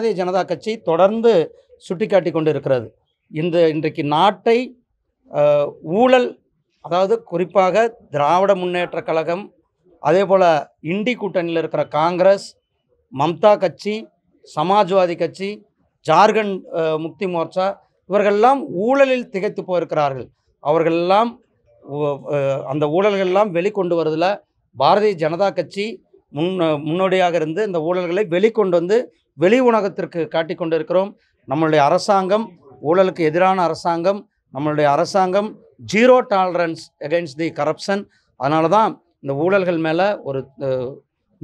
பாரதிய ஜனதா கட்சி தொடர்ந்து சுட்டிக்காட்டி கொண்டு இருக்கிறது இந்த இன்றைக்கு நாட்டை ஊழல் அதாவது குறிப்பாக திராவிட முன்னேற்ற கழகம் அதே போல் இண்டி கூட்டணியில் இருக்கிற காங்கிரஸ் மம்தா கட்சி சமாஜ்வாதி கட்சி ஜார்க்கண்ட் முக்தி மோர்ச்சா இவர்கள்லாம் ஊழலில் திகைத்து போயிருக்கிறார்கள் அவர்களெல்லாம் அந்த ஊழல்கள்லாம் வெளிக்கொண்டு வருதில் பாரதிய ஜனதா கட்சி முன் முன்னோடியாக இருந்து இந்த ஊழல்களை வெளிக்கொண்டு வந்து வெளி உலகத்திற்கு காட்டிக்கொண்டு இருக்கிறோம் நம்மளுடைய அரசாங்கம் ஊழலுக்கு எதிரான அரசாங்கம் நம்மளுடைய அரசாங்கம் zero tolerance against the corruption அதனால தான் இந்த ஊழல்கள் மேலே ஒரு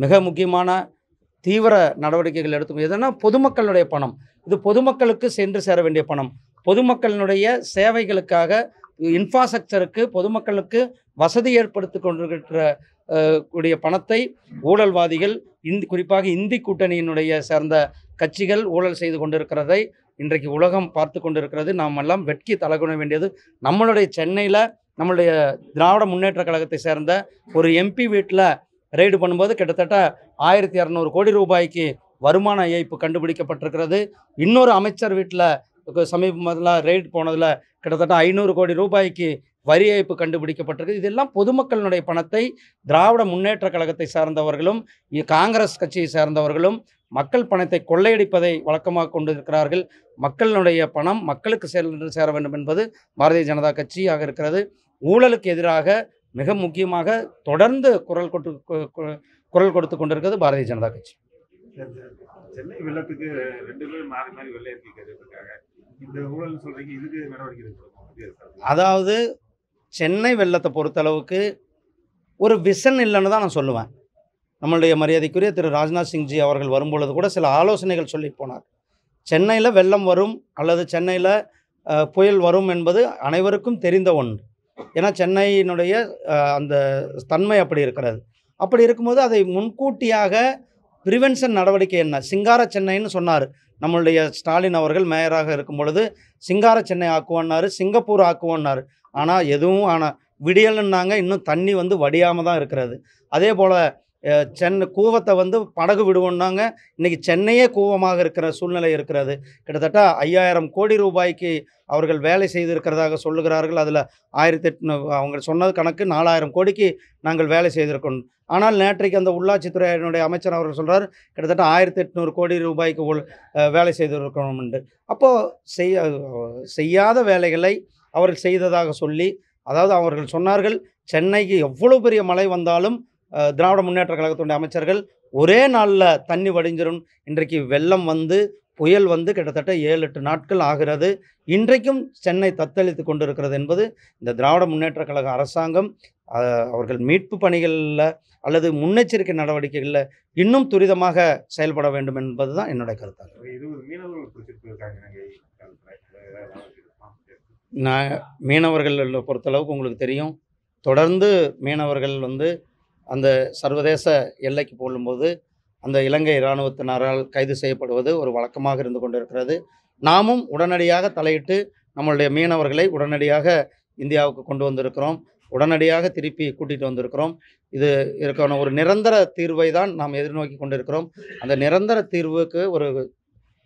மிக முக்கியமான தீவிர நடவடிக்கைகள் எடுத்து எதுனா பொதுமக்களுடைய பணம் இது பொதுமக்களுக்கு சென்று சேர வேண்டிய பணம் பொதுமக்களினுடைய சேவைகளுக்காக இன்ஃப்ராஸ்ட்ரக்சருக்கு பொதுமக்களுக்கு வசதி ஏற்படுத்தி கொண்டிருக்கிற கூடிய பணத்தை ஊழல்வாதிகள் இந்தி குறிப்பாக இந்தி கூட்டணியினுடைய சேர்ந்த கட்சிகள் ஊழல் செய்து கொண்டிருக்கிறதை இன்றைக்கு உலகம் பார்த்து கொண்டிருக்கிறது நாம் எல்லாம் வெட்கி தலைகுண வேண்டியது நம்மளுடைய சென்னையில் நம்மளுடைய திராவிட முன்னேற்ற கழகத்தை சேர்ந்த ஒரு எம்பி வீட்டில் ரெய்டு பண்ணும்போது கிட்டத்தட்ட ஆயிரத்தி இரநூறு கோடி ரூபாய்க்கு வருமான ஏய்ப்பு கண்டுபிடிக்கப்பட்டிருக்கிறது இன்னொரு அமைச்சர் வீட்டில் சமீபமாக ரெய்ட் போனதில் கிட்டத்தட்ட ஐநூறு கோடி ரூபாய்க்கு வரி ஏய்ப்பு கண்டுபிடிக்கப்பட்டிருக்கு இதெல்லாம் பொதுமக்களினுடைய பணத்தை திராவிட முன்னேற்ற கழகத்தை சார்ந்தவர்களும் காங்கிரஸ் கட்சியை சார்ந்தவர்களும் மக்கள் பணத்தை கொள்ளையடிப்பதை வழக்கமாக கொண்டிருக்கிறார்கள் மக்களினுடைய பணம் மக்களுக்கு சென்று சேர வேண்டும் என்பது பாரதிய ஜனதா கட்சியாக இருக்கிறது ஊழலுக்கு எதிராக மிக முக்கியமாக தொடர்ந்து குரல் கொட்டு குரல் கொடுத்து கொண்டிருக்கிறது பாரதிய ஜனதா கட்சி சென்னை வெள்ளத்துக்கு ரெண்டு பேரும் மாறி மாறி வெள்ளை இந்த ஊழல் சொல்றீங்க இதுக்கு நடவடிக்கை அதாவது சென்னை வெள்ளத்தை பொறுத்தளவுக்கு ஒரு விசன் இல்லைன்னு தான் நான் சொல்லுவேன் நம்மளுடைய மரியாதைக்குரிய திரு ராஜ்நாத் சிங்ஜி அவர்கள் வரும்பொழுது கூட சில ஆலோசனைகள் சொல்லி போனார் சென்னையில் வெள்ளம் வரும் அல்லது சென்னையில் புயல் வரும் என்பது அனைவருக்கும் தெரிந்த ஒன்று ஏன்னா சென்னையினுடைய அந்த தன்மை அப்படி இருக்கிறது அப்படி இருக்கும்போது அதை முன்கூட்டியாக ப்ரிவென்ஷன் நடவடிக்கை என்ன சிங்கார சென்னைன்னு சொன்னார் நம்மளுடைய ஸ்டாலின் அவர்கள் மேயராக இருக்கும் பொழுது சிங்கார சென்னை ஆக்குவோன்னாரு சிங்கப்பூர் ஆக்குவோன்னாரு ஆனால் எதுவும் ஆனால் விடியலுன்னாங்க இன்னும் தண்ணி வந்து வடியாமல் தான் இருக்கிறது அதே போல் சென்னை கூவத்தை வந்து படகு விடுவோம்னாங்க இன்றைக்கி சென்னையே கூவமாக இருக்கிற சூழ்நிலை இருக்கிறது கிட்டத்தட்ட ஐயாயிரம் கோடி ரூபாய்க்கு அவர்கள் வேலை செய்திருக்கிறதாக சொல்லுகிறார்கள் அதில் ஆயிரத்தி எட்டு அவங்க சொன்னது கணக்கு நாலாயிரம் கோடிக்கு நாங்கள் வேலை செய்திருக்கோம் ஆனால் நேற்றைக்கு அந்த உள்ளாட்சித்துறையினுடைய அமைச்சர் அவர்கள் சொல்கிறார் கிட்டத்தட்ட ஆயிரத்தி எட்நூறு கோடி ரூபாய்க்கு உள் வேலை செய்திருக்கணும் என்று அப்போது செய்ய செய்யாத வேலைகளை அவர்கள் செய்ததாக சொல்லி அதாவது அவர்கள் சொன்னார்கள் சென்னைக்கு எவ்வளோ பெரிய மழை வந்தாலும் திராவிட முன்னேற்ற கழகத்துடைய அமைச்சர்கள் ஒரே நாளில் தண்ணி வடிஞ்சிடும் இன்றைக்கு வெள்ளம் வந்து புயல் வந்து கிட்டத்தட்ட ஏழு எட்டு நாட்கள் ஆகிறது இன்றைக்கும் சென்னை தத்தளித்து கொண்டிருக்கிறது என்பது இந்த திராவிட முன்னேற்ற கழக அரசாங்கம் அவர்கள் மீட்பு பணிகளில் அல்லது முன்னெச்சரிக்கை நடவடிக்கைகளில் இன்னும் துரிதமாக செயல்பட வேண்டும் என்பது தான் என்னுடைய கருத்து நான் மீனவர்கள் பொறுத்தளவுக்கு உங்களுக்கு தெரியும் தொடர்ந்து மீனவர்கள் வந்து அந்த சர்வதேச எல்லைக்கு போடும்போது அந்த இலங்கை இராணுவத்தினரால் கைது செய்யப்படுவது ஒரு வழக்கமாக இருந்து கொண்டிருக்கிறது நாமும் உடனடியாக தலையிட்டு நம்மளுடைய மீனவர்களை உடனடியாக இந்தியாவுக்கு கொண்டு வந்திருக்கிறோம் உடனடியாக திருப்பி கூட்டிகிட்டு வந்திருக்கிறோம் இது இருக்கான ஒரு நிரந்தர தீர்வை தான் நாம் எதிர்நோக்கி கொண்டிருக்கிறோம் அந்த நிரந்தர தீர்வுக்கு ஒரு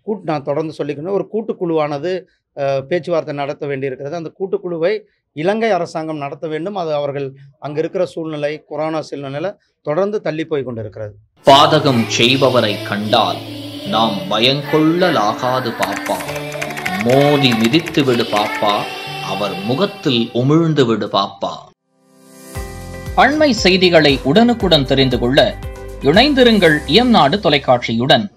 கூட்டு நான் தொடர்ந்து சொல்லிக்கணும் ஒரு கூட்டுக்குழுவானது பேச்சுவார்த்தை நடத்த வேண்டியிருக்கிறது அந்த கூட்டுக்குழுவை இலங்கை அரசாங்கம் நடத்த வேண்டும் அது அவர்கள் அங்கு இருக்கிற சூழ்நிலை கொரோனா சூழ்நிலை தொடர்ந்து தள்ளி போய் கொண்டிருக்கிறது பாதகம் செய்பவரை கண்டால் நாம் பயங்கொள்ளலாகாது பாப்பா மோதி மிதித்து விடு பாப்பா அவர் முகத்தில் உமிழ்ந்து விடு பாப்பா அண்மை செய்திகளை உடனுக்குடன் தெரிந்து கொள்ள இணைந்திருங்கள் இயம் நாடு தொலைக்காட்சியுடன்